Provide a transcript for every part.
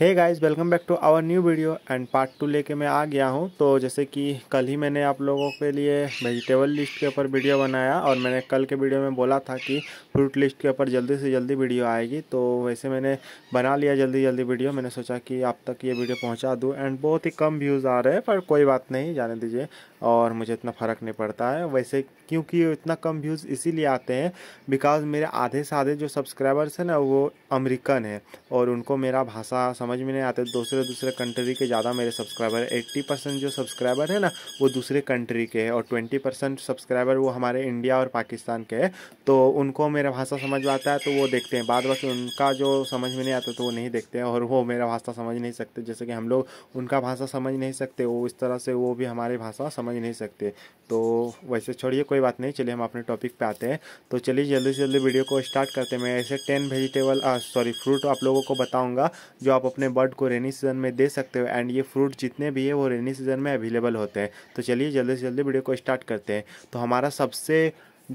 hey guys welcome back to our new video and part two लेके मैं आ गया हूँ तो जैसे कि कल ही मैंने आप लोगों के लिए वेजिटेबल लिस्ट के ऊपर वीडियो बनाया और मैंने कल के वीडियो में बोला था कि फ्रूट लिस्ट के ऊपर जल्दी से जल्दी वीडियो आएगी तो वैसे मैंने बना लिया जल्दी जल्दी वीडियो मैंने सोचा कि आप तक ये वीडियो पहुँचा दूँ एंड बहुत ही कम व्यूज़ आ रहे हैं पर कोई बात नहीं जाने दीजिए और मुझे इतना फ़र्क नहीं पड़ता है वैसे क्योंकि इतना कम व्यूज़ इसीलिए आते हैं बिकॉज मेरे आधे से आधे जो सब्सक्राइबर्स हैं ना वो अमरीकन है और उनको मेरा भाषा समझ समझ में नहीं आते दूसरे दूसरे कंट्री के ज़्यादा मेरे सब्सक्राइबर एट्टी परसेंट जो सब्सक्राइबर है ना वो दूसरे कंट्री के हैं और ट्वेंटी परसेंट सब्सक्राइबर वो हमारे इंडिया और पाकिस्तान के हैं तो उनको मेरा भाषा समझ में आता है तो वो देखते हैं बाद बाकी उनका जो समझ में नहीं आता तो वो नहीं देखते हैं और वो मेरा भाषा समझ नहीं सकते जैसे कि हम लोग उनका भाषा समझ नहीं सकते वो इस तरह से वो भी हमारी भाषा समझ नहीं सकते तो वैसे छोड़िए कोई बात नहीं चलिए हम अपने टॉपिक पर आते हैं तो चलिए जल्दी से जल्दी वीडियो को स्टार्ट करते हैं मैं ऐसे टेन वेजिटेबल सॉरी फ्रूट आप लोगों को बताऊँगा जो आप अपने अपने बर्ड को रेनी सीजन में दे सकते हो एंड ये फ्रूट जितने भी है वो रेनी सीजन में अवेलेबल होते हैं तो चलिए जल्दी से जल्दी वीडियो को स्टार्ट करते हैं तो हमारा सबसे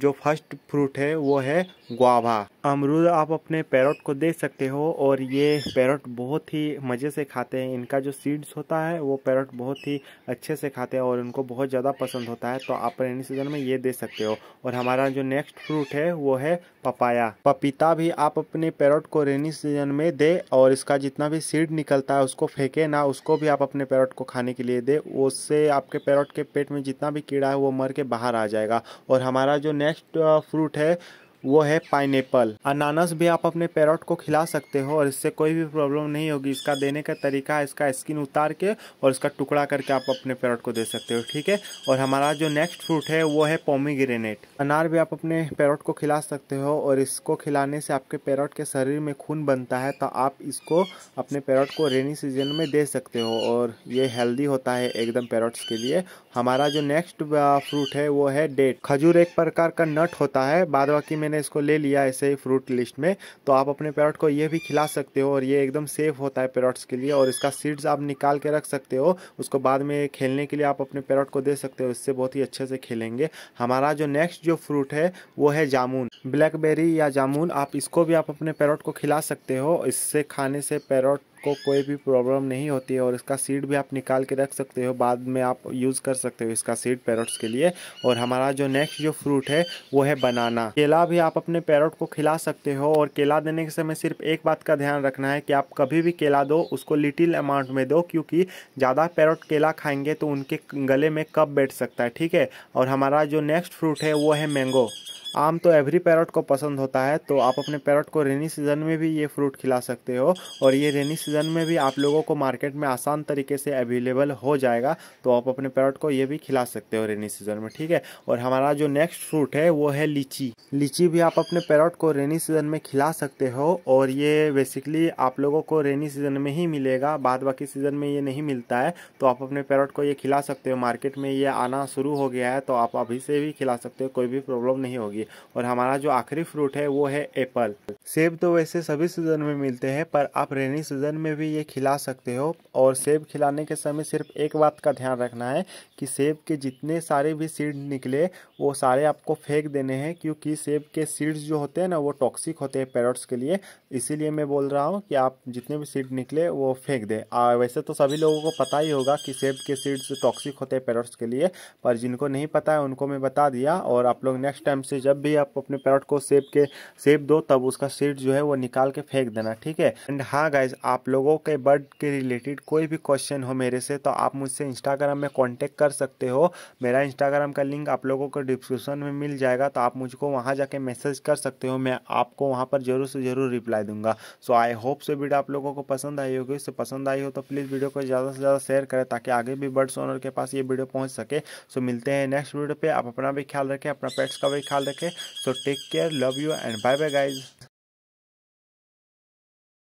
जो फर्स्ट फ्रूट है वो है ग्वावा अमरूद आप अपने पैरट को दे सकते हो और ये पैरट बहुत ही मज़े से खाते हैं इनका जो सीड्स होता है वो पैरट बहुत ही अच्छे से खाते हैं और उनको बहुत ज़्यादा पसंद होता है तो आप रेनी सीजन में ये दे सकते हो और हमारा जो नेक्स्ट फ्रूट है वो है पपाया पपीता भी आप अपने पैरट को रेनी सीजन में दे और इसका जितना भी सीड निकलता है उसको फेंके ना उसको भी आप अपने पैरट को खाने के लिए दे उससे आपके पैरट के पेट में जितना भी कीड़ा है वो मर के बाहर आ जाएगा और हमारा जो नेक्स्ट फ्रूट uh, है वो है पाइनएप्पल अनानास भी आप अपने पैरट को खिला सकते हो और इससे कोई भी प्रॉब्लम नहीं होगी इसका देने का तरीका है इसका स्किन उतार के और इसका टुकड़ा करके आप अपने पैरट को दे सकते हो ठीक है और हमारा जो नेक्स्ट फ्रूट है वो है पोमीग्रेनेट अनार भी आप अपने पैरट को खिला सकते हो और इसको खिलाने से आपके पैरट के शरीर में खून बनता है तो आप इसको अपने पैरट को रेनी सीजन में दे सकते हो और ये हेल्दी होता है एकदम पैरट्स के लिए हमारा जो नेक्स्ट फ्रूट है वो है डेट खजूर एक प्रकार का नट होता है बाद बाकी मैंने मैंने इसको ले लिया ऐसे ही फ्रूट लिस्ट में तो आप अपने पैरट को ये भी खिला सकते हो और ये एकदम सेफ होता है पैरट्स के लिए और इसका सीड्स आप निकाल के रख सकते हो उसको बाद में खेलने के लिए आप अपने पैरट को दे सकते हो इससे बहुत ही अच्छे से खेलेंगे हमारा जो नेक्स्ट जो फ्रूट है वो है जामुन ब्लैकबेरी या जामुन आप इसको भी आप अपने पैरट को खिला सकते हो इससे खाने से पैरट आपको कोई भी प्रॉब्लम नहीं होती है और इसका सीड भी आप निकाल के रख सकते हो बाद में आप यूज़ कर सकते हो इसका सीड पैरोट्स के लिए और हमारा जो नेक्स्ट जो फ्रूट है वो है बनाना केला भी आप अपने पैरोट को खिला सकते हो और केला देने के समय सिर्फ एक बात का ध्यान रखना है कि आप कभी भी केला दो उसको लिटिल अमाउंट में दो क्योंकि ज़्यादा पैरोट केला खाएंगे तो उनके गले में कब बैठ सकता है ठीक है और हमारा जो नेक्स्ट फ्रूट है वो है मैंगो आम तो एवरी पैरट को पसंद होता है तो आप अपने पैरट को रेनी सीजन में भी ये फ्रूट खिला सकते हो और ये रेनी सीजन में भी आप लोगों को मार्केट में आसान तरीके से अवेलेबल हो जाएगा तो आप अपने पैरट को ये भी खिला सकते हो रेनी सीजन में ठीक है और हमारा जो नेक्स्ट फ्रूट है वो है लीची लीची भी आप अपने पैरट को रेनी सीजन में खिला सकते हो और ये बेसिकली आप लोगों को रेनी सीजन में ही मिलेगा बाद बाकी सीजन में ये नहीं मिलता है तो आप अपने पैरट को ये खिला सकते हो मार्केट में ये आना शुरू हो गया है तो आप अभी से भी खिला सकते हो कोई भी प्रॉब्लम नहीं होगी चाहिए और हमारा जो आखिरी फ्रूट है वो है एप्पल सेब तो वैसे सभी सीजन में मिलते हैं पर आप रेनी सीजन में भी ये खिला सकते हो और सेब खिलाने के समय सिर्फ एक बात का ध्यान रखना है कि सेब के जितने सारे भी सीड निकले वो सारे आपको फेंक देने हैं क्योंकि सेब के सीड्स जो होते हैं ना वो टॉक्सिक होते हैं पैरट्स के लिए इसीलिए मैं बोल रहा हूँ कि आप जितने भी सीड निकले वो फेंक दें वैसे तो सभी लोगों को पता ही होगा कि सेब के सीड्स टॉक्सिक होते हैं पैरट्स के लिए पर जिनको नहीं पता है उनको मैं बता दिया और आप लोग नेक्स्ट टाइम से जब जब भी आप अपने पैरट को सेब के सेब दो तब उसका सीड जो है वो निकाल के फेंक देना ठीक है एंड हाँ गाइज आप लोगों के बर्ड के रिलेटेड कोई भी क्वेश्चन हो मेरे से तो आप मुझसे इंस्टाग्राम में कॉन्टेक्ट कर सकते हो मेरा इंस्टाग्राम का लिंक आप लोगों को डिस्क्रिप्शन में मिल जाएगा तो आप मुझको वहाँ जाके मैसेज कर सकते हो मैं आपको वहाँ पर जरूर से जरूर रिप्लाई दूंगा सो आई होप से वीडियो आप लोगों को पसंद आई होगी उससे पसंद आई हो तो प्लीज़ वीडियो को ज़्यादा से ज़्यादा शेयर करें ताकि आगे भी बर्ड्स ओनर के पास ये वीडियो पहुँच सके सो मिलते हैं नेक्स्ट वीडियो पर आप अपना भी ख्याल रखें अपना पेट्स का भी ख्याल रखें सके so take care love you and bye bye guys